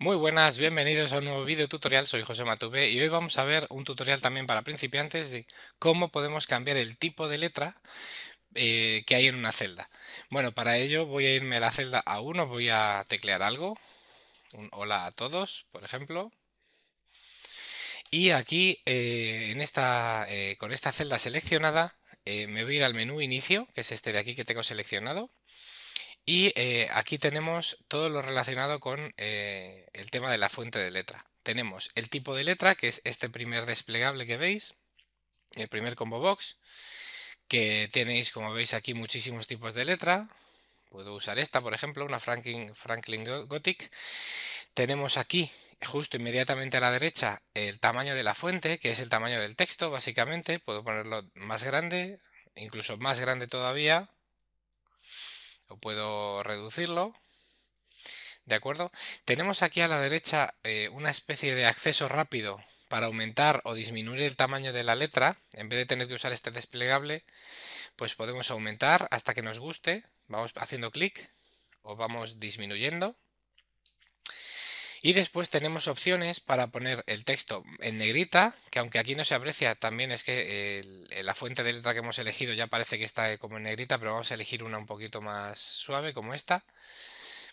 Muy buenas, bienvenidos a un nuevo video tutorial, soy José Matube y hoy vamos a ver un tutorial también para principiantes de cómo podemos cambiar el tipo de letra eh, que hay en una celda. Bueno, para ello voy a irme a la celda A1, voy a teclear algo, un hola a todos, por ejemplo. Y aquí, eh, en esta, eh, con esta celda seleccionada, me voy a ir al menú inicio, que es este de aquí que tengo seleccionado. Y eh, aquí tenemos todo lo relacionado con eh, el tema de la fuente de letra. Tenemos el tipo de letra, que es este primer desplegable que veis, el primer combo box, que tenéis, como veis aquí, muchísimos tipos de letra. Puedo usar esta, por ejemplo, una Franklin, Franklin Gothic. Tenemos aquí, justo inmediatamente a la derecha, el tamaño de la fuente, que es el tamaño del texto, básicamente. Puedo ponerlo más grande, incluso más grande todavía, o puedo reducirlo. ¿De acuerdo? Tenemos aquí a la derecha eh, una especie de acceso rápido para aumentar o disminuir el tamaño de la letra. En vez de tener que usar este desplegable, pues podemos aumentar hasta que nos guste. Vamos haciendo clic o vamos disminuyendo. Y después tenemos opciones para poner el texto en negrita, que aunque aquí no se aprecia, también es que eh, la fuente de letra que hemos elegido ya parece que está eh, como en negrita, pero vamos a elegir una un poquito más suave como esta.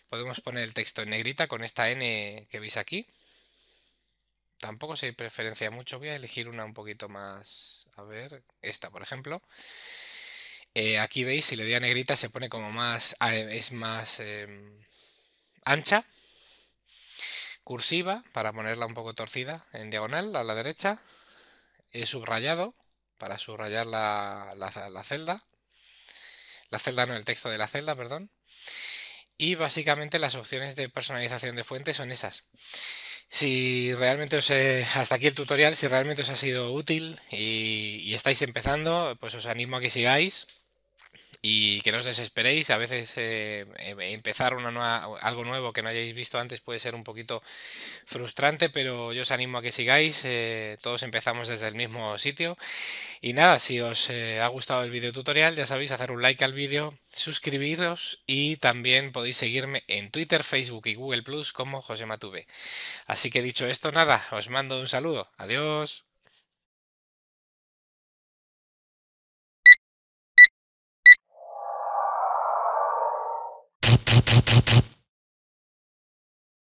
Podemos poner el texto en negrita con esta N que veis aquí. Tampoco se preferencia mucho, voy a elegir una un poquito más, a ver, esta por ejemplo. Eh, aquí veis, si le doy a negrita se pone como más, es más em, ancha cursiva, para ponerla un poco torcida, en diagonal a la derecha, he subrayado, para subrayar la, celda, la celda no, el texto de la celda, perdón, y básicamente las opciones de personalización de fuente son esas. Si realmente os he, hasta aquí el tutorial, si realmente os ha sido útil y estáis empezando, pues os animo a que sigáis y que no os desesperéis. A veces eh, em, empezar una algo nuevo que no hayáis visto antes puede ser un poquito frustrante, pero yo os animo a que sigáis. Eh, todos empezamos desde el mismo sitio. Y nada, si os eh, ha gustado el video tutorial, ya sabéis, hacer un like al vídeo, suscribiros y también podéis seguirme en Twitter, Facebook y Google Plus como José Matube. Así que dicho esto, nada, os mando un saludo. Adiós. Thank you.